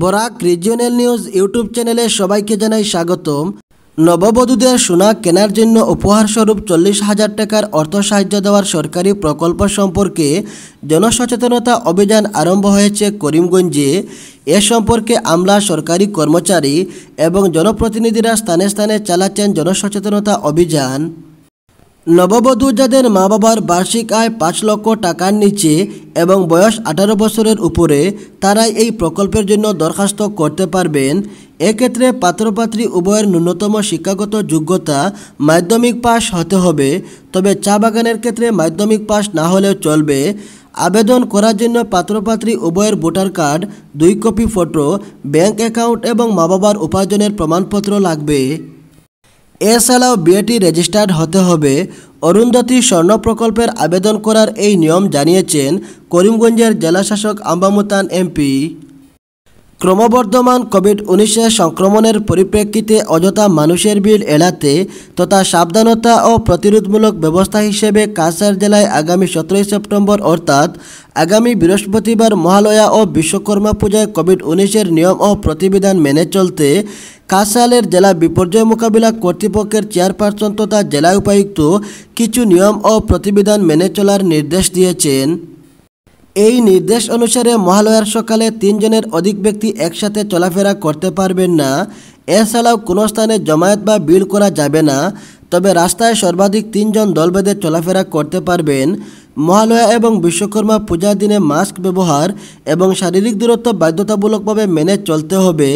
Barak regional news YouTube চ্যানেলে সবাইকে জানাই স্বাগতম নববধূদের সোনা কেনার জন্য উপহারস্বরূপ চল্লিশ হাজার টাকার অর্থ সাহায্য দেওয়ার সরকারি প্রকল্প সম্পর্কে জনসচেতনতা অভিযান আরম্ভ হয়েছে করিমগঞ্জে এ সম্পর্কে আমলা সরকারি কর্মচারী এবং জনপ্রতিনিধিরা স্থানে স্থানে চালাচ্ছেন জনসচেতনতা অভিযান নববধূ যাদের মা বাবার বার্ষিক আয় পাঁচ লক্ষ টাকার নিচে এবং বয়স আঠারো বছরের উপরে তারাই এই প্রকল্পের জন্য দরখাস্ত করতে পারবেন এক্ষেত্রে পাত্রপাত্রী উভয়ের ন্যূনতম শিক্ষাগত যোগ্যতা মাধ্যমিক পাশ হতে হবে তবে চা বাগানের ক্ষেত্রে মাধ্যমিক পাশ না হলেও চলবে আবেদন করার জন্য পাত্রপাত্রী উভয়ের ভোটার কার্ড দুই কপি ফটো ব্যাংক অ্যাকাউন্ট এবং মা বাবার উপার্জনের প্রমাণপত্র লাগবে এছাড়াও বিএটি রেজিস্টার্ড হতে হবে অরুন্ধতী স্বর্ণ প্রকল্পের আবেদন করার এই নিয়ম জানিয়েছেন করিমগঞ্জের জেলাশাসক আম্বামুতান এমপি ক্রমবর্ধমান কোভিড উনিশের সংক্রমণের পরিপ্রেক্ষিতে অযথা মানুষের ভিড় এড়াতে তথা সাবধানতা ও প্রতিরোধমূলক ব্যবস্থা হিসেবে কাছাড় জেলায় আগামী সতেরোই সেপ্টেম্বর অর্থাৎ আগামী বৃহস্পতিবার মহালয়া ও বিশ্বকর্মা পূজায় কোভিড উনিশের নিয়ম ও প্রতিবিধান মেনে চলতে কাসালের জেলা বিপর্যয় মোকাবিলা কর্তৃপক্ষের চেয়ারপারসন তথা জেলা উপায়ুক্ত কিছু নিয়ম ও প্রতিবিধান মেনে চলার নির্দেশ দিয়েছেন এই নির্দেশ অনুসারে মহালয়ার সকালে তিনজনের অধিক ব্যক্তি একসাথে চলাফেরা করতে পারবেন না এছাড়াও কোনো স্থানে জমায়েত বা বিল করা যাবে না তবে রাস্তায় সর্বাধিক তিনজন দলবেদে চলাফেরা করতে পারবেন মহালয়া এবং বিশ্বকর্মা পূজার দিনে মাস্ক ব্যবহার এবং শারীরিক দূরত্ব বাধ্যতামূলকভাবে মেনে চলতে হবে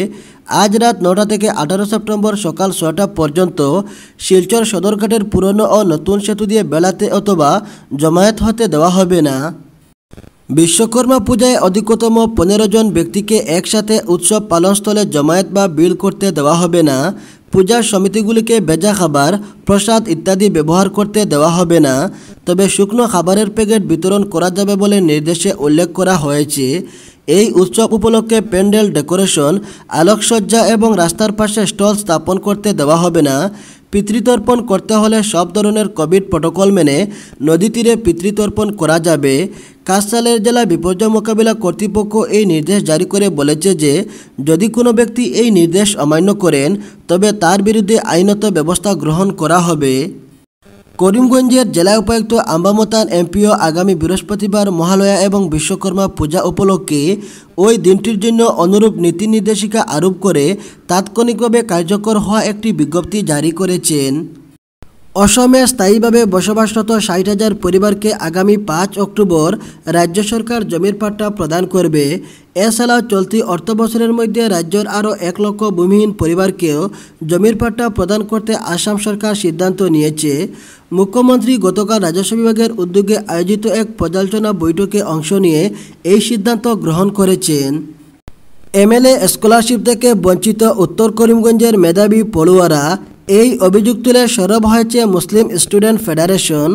আজ রাত নটা থেকে আঠারো সেপ্টেম্বর সকাল ছটা পর্যন্ত শিলচর সদরঘাটের পুরনো ও নতুন সেতু দিয়ে বেলাতে অথবা জমায়েত হতে দেওয়া হবে না বিশ্বকর্মা পূজায় অধিকতম পনেরো জন ব্যক্তিকে একসাথে উৎসব পালনস্থলে জমায়েত বা বিল করতে দেওয়া হবে না পূজার সমিতিগুলিকে ভেজা খাবার প্রসাদ ইত্যাদি ব্যবহার করতে দেওয়া হবে না তবে শুকনো খাবারের প্যাকেট বিতরণ করা যাবে বলে নির্দেশে উল্লেখ করা হয়েছে এই উৎসব উপলক্ষে প্যান্ডেল ডেকোরেশন আলোকসজ্জা এবং রাস্তার পাশে স্টল স্থাপন করতে দেওয়া হবে না পিতৃতর্পণ করতে হলে সব ধরনের কোভিড প্রটোকল মেনে নদী তীরে পিতৃতর্পণ করা যাবে কাশালের জেলা বিপর্যয় মোকাবিলা কর্তৃপক্ষ এই নির্দেশ জারি করে বলেছে যে যদি কোনো ব্যক্তি এই নির্দেশ অমান্য করেন তবে তার বিরুদ্ধে আইনত ব্যবস্থা গ্রহণ করা হবে করিমগঞ্জের জেলা উপায়ুক্ত আম্বামতান এমপিও আগামী বৃহস্পতিবার মহালয়া এবং বিশ্বকর্মা পূজা উপলক্ষে ওই দিনটির জন্য অনুরূপ নীতি নির্দেশিকা আরোপ করে তাৎক্ষণিকভাবে কার্যকর হওয়া একটি বিজ্ঞপ্তি জারি করেছেন অসমে স্থায়ীভাবে বসবাসরত ষাট হাজার পরিবারকে আগামী পাঁচ অক্টোবর রাজ্য সরকার জমির পাট্টা প্রদান করবে এছাড়া চলতি অর্থবছরের মধ্যে রাজ্যের আরও এক লক্ষ ভূমিহীন পরিবারকেও জমির পাট্টা প্রদান করতে আসাম সরকার সিদ্ধান্ত নিয়েছে মুখ্যমন্ত্রী গতকাল রাজস্ব বিভাগের উদ্যোগে আয়োজিত এক পর্যালোচনা বৈঠকে অংশ নিয়ে এই সিদ্ধান্ত গ্রহণ করেছেন এমএলএ স্কলারশিপ থেকে বঞ্চিত উত্তর করিমগঞ্জের মেধাবী পড়ুয়ারা এই অভিযোগ তুলে সরব হয়েছে মুসলিম স্টুডেন্ট ফেডারেশন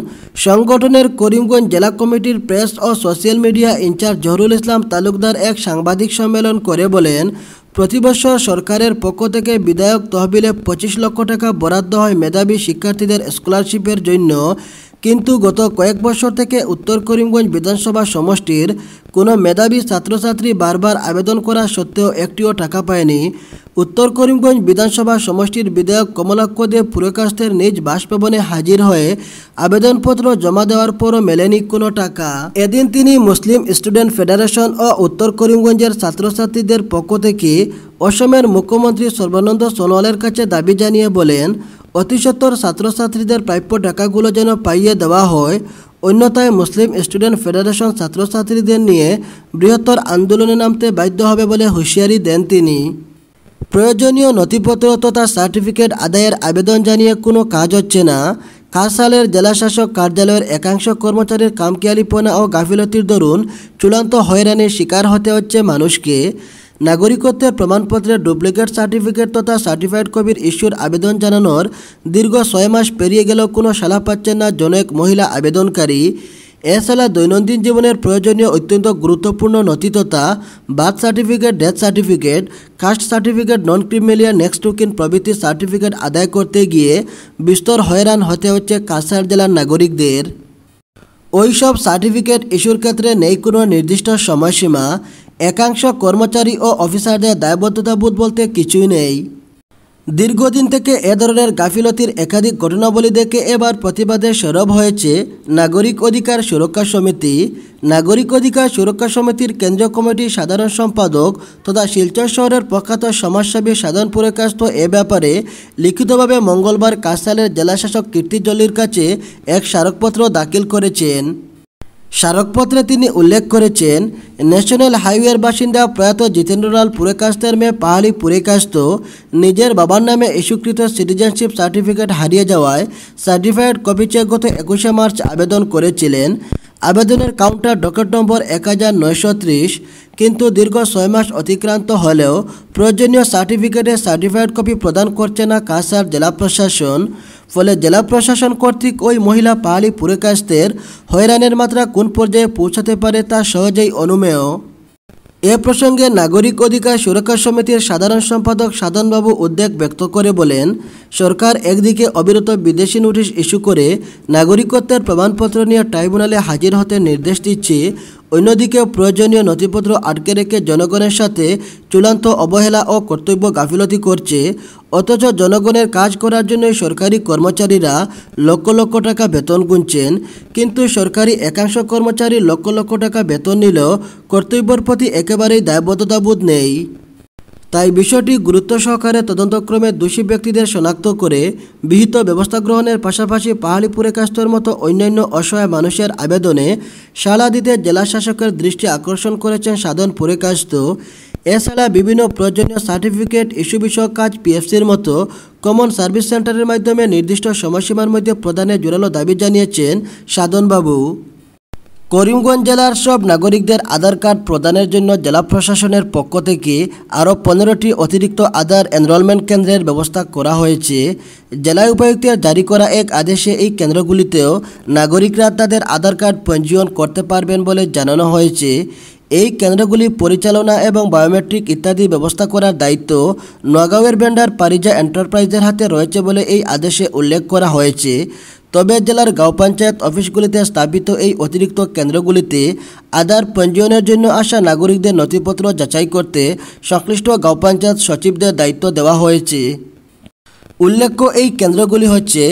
সংগঠনের করিমগঞ্জ জেলা কমিটির প্রেস ও social media incharge Jahurul Islam Talukdar এক সাংবাদিক সম্মেলন করে বলেন প্রতিবছর সরকারের পক্ষ থেকে বিধায়ক তহবিলে পঁচিশ লক্ষ টাকা বরাদ্দ হয় মেধাবী শিক্ষার্থীদের স্কলারশিপের জন্য কিন্তু গত কয়েক বছর থেকে উত্তর করিমগঞ্জ বিধানসভা সমষ্টির কোনো মেধাবী ছাত্রছাত্রী বারবার আবেদন করা সত্ত্বেও একটিও টাকা পায়নি উত্তর করিমগঞ্জ বিধানসভা সমষ্টির বিধায়ক কমলাক্ষ দেব পুরকাস্তের নিজ বাসভবনে হাজির হয়ে আবেদনপত্র জমা দেওয়ার পরও মেলেনি কোনো টাকা এদিন তিনি মুসলিম স্টুডেন্ট ফেডারেশন ও উত্তর করিমগঞ্জের ছাত্রছাত্রীদের পক্ষ থেকে অসমের মুখ্যমন্ত্রী সর্বানন্দ সোনোয়ালের কাছে দাবি জানিয়ে বলেন অতিসত্বর ছাত্রছাত্রীদের প্রাপ্য টাকাগুলো যেন পাইয়ে দেওয়া হয় অন্যতায় মুসলিম স্টুডেন্ট ফেডারেশন ছাত্রছাত্রীদের নিয়ে বৃহত্তর আন্দোলনে নামতে বাধ্য হবে বলে হুঁশিয়ারি দেন তিনি প্রয়োজনীয় নথিপত্র তথা সার্টিফিকেট আদায়ের আবেদন জানিয়ে কোনো কাজ হচ্ছে না কারসালের জেলাশাসক কার্যালয়ের একাংশ কর্মচারীর কামকিয়ালিপনা ও গাফিলতির দরুন চূড়ান্ত হয়রানির শিকার হতে হচ্ছে মানুষকে নাগরিকত্বের প্রমাণপত্রের ডুপ্লিকেট সার্টিফিকেট তথা সার্টিফাইড কপির ইস্যুর আবেদন জানানোর দীর্ঘ ছয় মাস পেরিয়ে গেলেও কোনো সালা পাচ্ছেন না জনক মহিলা আবেদনকারী এছাড়া দৈনন্দিন জীবনের প্রয়োজনীয় অত্যন্ত গুরুত্বপূর্ণ নথি তথা birth certificate death certificate caste certificate non creamy layer next উকিন প্রভৃতি সার্টিফিকেট আদায় করতে গিয়ে বিস্তর হয়রান হতে হচ্ছে কাছাড় জেলার নাগরিকদের ওইসব সার্টিফিকেট ইস্যুর ক্ষেত্রে নেই কোনো নির্দিষ্ট সময়সীমা একাংশ কর্মচারী ও অফিসারদের দায়বদ্ধতাবোধ বলতে কিছুই নেই দীর্ঘদিন থেকে এ ধরনের গাফিলতির একাধিক ঘটনাবলী দেখে এবার প্রতিবাদে সরব হয়েছে নাগরিক অধিকার সুরক্ষা সমিতি নাগরিক অধিকার সুরক্ষা সমিতির কেন্দ্রীয় কমিটির সাধারণ সম্পাদক তথা শিলচর শহরের প্রখ্যাত সমাজসেবী সাধন পুরকাস্ত এ ব্যাপারে লিখিতভাবে মঙ্গলবার কাসালের জেলাশাসক কীর্তিজলির কাছে এক স্মারকপত্র দাখিল করেছেন স্মারকপত্রে তিনি উল্লেখ করেছেন ন্যাশনাল হাইওয়ের বাসিন্দা প্রয়াত জিতেন্দ্রলাল পুরেকাস্তের মেয়ে পাহালি পুরেকাস্ত নিজের বাবার নামে ইস্যুকৃত সিটিজেনশিপ সার্টিফিকেট হারিয়ে যাওয়ায় সার্টিফাইড কপি চেক গত একুশে মার্চ আবেদন করেছিলেন আবেদনের কাউন্টার ডকেট নম্বর এক হাজার নয়শো ত্রিশ কিন্তু দীর্ঘ ছয় মাস অতিক্রান্ত হলেও প্রয়োজনীয় সার্টিফিকেটের সার্টিফাইড কপি প্রদান করছে না কাসার জেলা প্রশাসন ফলে জেলা প্রশাসন কর্তৃক ওই মহিলা পাহাড়ি পুরেকাস্তের হয়রানের মাত্রা কোন পর্যায়ে পৌঁছাতে পারে তা সহজেই অনুমেয় এ প্রসঙ্গে নাগরিক অধিকার সুরক্ষা সমিতির সাধারণ সম্পাদক সাধনবাবু উদ্বেগ ব্যক্ত করে বলেন সরকার একদিকে অবিরত বিদেশি নোটিশ ইস্যু করে নাগরিকত্বের প্রমাণপত্র নিয়ে ট্রাইব্যুনালে হাজির হতে নির্দেশ দিচ্ছে অন্যদিকে প্রয়োজনীয় নথিপত্র আটকে রেখে জনগণের সাথে চূড়ান্ত অবহেলা ও কর্তব্য গাফিলতি করছে অথচ জনগণের কাজ করার জন্য সরকারি কর্মচারীরা লক্ষ লক্ষ টাকা বেতন গুনছেন কিন্তু সরকারি একাংশ কর্মচারী লক্ষ লক্ষ টাকা বেতন নিলেও কর্তব্যর প্রতি একেবারেই দায়বদ্ধতাবোধ নেই তাই বিষয়টি গুরুত্ব সহকারে তদন্তক্রমে দোষী ব্যক্তিদের শনাক্ত করে বিহিত ব্যবস্থা গ্রহণের পাশাপাশি পাহাড়ি পুরেকাস্তর মতো অন্যান্য অসহায় মানুষের আবেদনে সালা দিতে জেলা শাসকের দৃষ্টি আকর্ষণ করেছেন সাধন পুরেকাস্ত এছাড়া বিভিন্ন প্রয়োজনীয় সার্টিফিকেট ইস্যু বিষয়ক কাজ পিএফসির মতো কমন সার্ভিস সেন্টারের মাধ্যমে নির্দিষ্ট সময়সীমার মধ্যে প্রদানে জোরালো দাবি জানিয়েছেন সাধনবাবু করিমগঞ্জ জেলার সব নাগরিকদের আধার কার্ড প্রদানের জন্য জেলা প্রশাসনের পক্ষ থেকে আরও পনেরোটি অতিরিক্ত আধার এনরোলমেন্ট কেন্দ্রের ব্যবস্থা করা হয়েছে জেলা উপায়ুক্তের জারি করা এক আদেশে এই কেন্দ্রগুলিতেও নাগরিকরা তাদের আধার কার্ড পঞ্জীয়ন করতে পারবেন বলে জানানো হয়েছে এই কেন্দ্রগুলি পরিচালনা এবং বায়োমেট্রিক ইত্যাদি ব্যবস্থা করার দায়িত্ব নগাঁওয়ের ভেন্ডার পারিজা এন্টারপ্রাইজের হাতে রয়েছে বলে এই আদেশে উল্লেখ করা হয়েছে তবে জেলার গাঁও পঞ্চায়েত অফিসগুলিতে স্থাপিত এই অতিরিক্ত কেন্দ্রগুলিতে আধার পঞ্জীয়নের জন্য আসা নাগরিকদের নথিপত্র যাচাই করতে সংশ্লিষ্ট গাঁও পঞ্চায়েত সচিবদের দায়িত্ব দেওয়া হয়েছে উল্লেখ্য এই কেন্দ্রগুলি হচ্ছে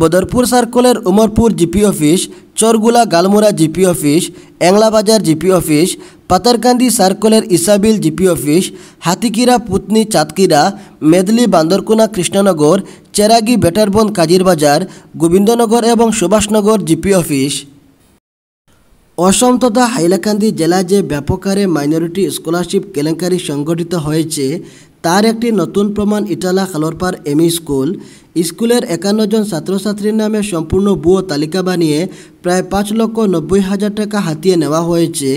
বদরপুর সার্কলের Umarpur GP office Chargola Galmura GP office Englabazar GP office Patharkandi সার্কলের ইসাবিল জিপি অফিস হাতিকিরা পুতনি চাঁদকিরা মেদলি বান্দরকোনা কৃষ্ণনগর চেরাগি বেটারবন কাজিরবাজার গোবিন্দনগর এবং সুভাষনগর জিপি অফিস অসম তথা হাইলাকান্দি জেলা যে ব্যাপক হারে মাইনরিটি স্কলারশিপ কেলেঙ্কারি সংগঠিত হয়েছে তার একটি নতুন প্রমাণ ইটালা খালোরপার এমি স্কুল স্কুলের একান্ন জন ছাত্রছাত্রীর নামে সম্পূর্ণ বুয়ো তালিকা বানিয়ে প্রায় পাঁচ লক্ষ নব্বই হাজার টাকা হাতিয়ে নেওয়া হয়েছে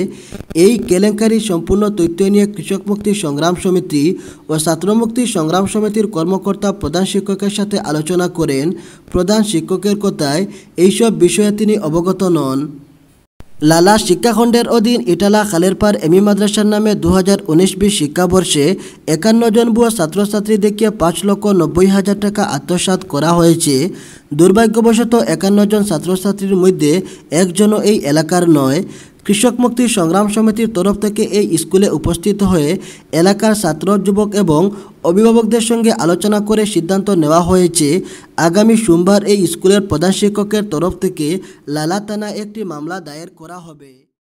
এই কেলেঙ্কারি সম্পূর্ণ তথ্য নিয়ে কৃষক মুক্তি সংগ্রাম সমিতি ও ছাত্রমুক্তি সংগ্রাম সমিতির কর্মকর্তা প্রধান শিক্ষকের সাথে আলোচনা করেন প্রধান শিক্ষকের কথায় এইসব বিষয়ে তিনি অবগত নন লালা শিক্ষাখণ্ডের অধীন ইটালা খালেরপার এমি মাদ্রাসার নামে দু হাজার উনিশ বিশ শিক্ষাবর্ষে একান্ন জন বুয়া ছাত্রছাত্রী দেখিয়ে পাঁচ লক্ষ নব্বই হাজার টাকা আত্মসাত করা হয়েছে দুর্ভাগ্যবশত একান্ন জন ছাত্রছাত্রীর মধ্যে একজনও এই এলাকার নয় কৃষক মুক্তি সংগ্রাম সমিতির তরফ থেকে এই স্কুলে উপস্থিত হয়ে এলাকার ছাত্র যুবক এবং অভিভাবকদের সঙ্গে আলোচনা করে সিদ্ধান্ত নেওয়া হয়েছে আগামী সোমবার এই স্কুলের প্রধান শিক্ষকের তরফ থেকে লালাতানা একটি মামলা দায়ের করা হবে